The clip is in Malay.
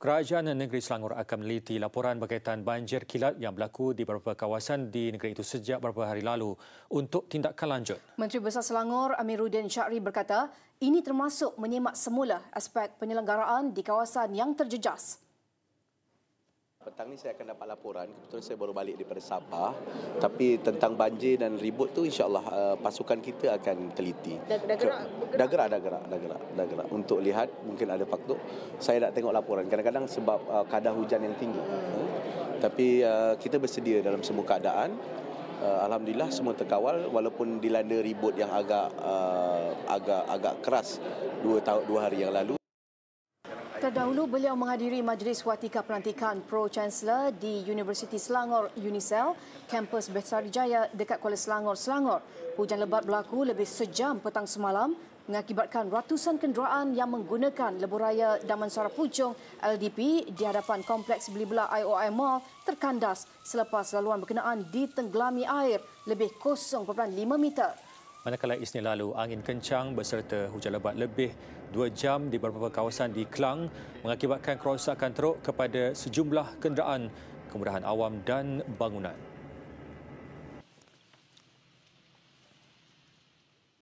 Kerajaan Negeri Selangor akan meliti laporan berkaitan banjir kilat yang berlaku di beberapa kawasan di negeri itu sejak beberapa hari lalu untuk tindakan lanjut. Menteri Besar Selangor Amiruddin Syahri berkata, ini termasuk menyemak semula aspek penyelenggaraan di kawasan yang terjejas. Petang ni saya akan dapat laporan kebetulan saya baru balik daripada Sabah tapi tentang banjir dan ribut tu insyaallah uh, pasukan kita akan teliti. Dah, dah, gerak, so, dah gerak dah gerak dah gerak dah gerak untuk lihat mungkin ada faktor saya nak tengok laporan kadang-kadang sebab uh, kadar hujan yang tinggi. Hmm. Uh, tapi uh, kita bersedia dalam semua keadaan uh, alhamdulillah semua terkawal walaupun dilanda ribut yang agak uh, agak agak keras dua tahun hari yang lalu. Terdahulu beliau menghadiri majlis watika pelantikan Pro Chancellor di Universiti Selangor Unisel, kampus Besar Jaya dekat Kuala Selangor, Selangor. Hujan lebat berlaku lebih sejam petang semalam mengakibatkan ratusan kenderaan yang menggunakan lebuh raya Damansara Pucung LDP di hadapan kompleks beli belah IOI Mall terkandas selepas laluan berkenaan ditenggelami air lebih 0.5 meter. Manakala Isnin lalu, angin kencang berserta hujan lebat lebih dua jam di beberapa kawasan di Kelang mengakibatkan kerosakan teruk kepada sejumlah kenderaan kemudahan awam dan bangunan.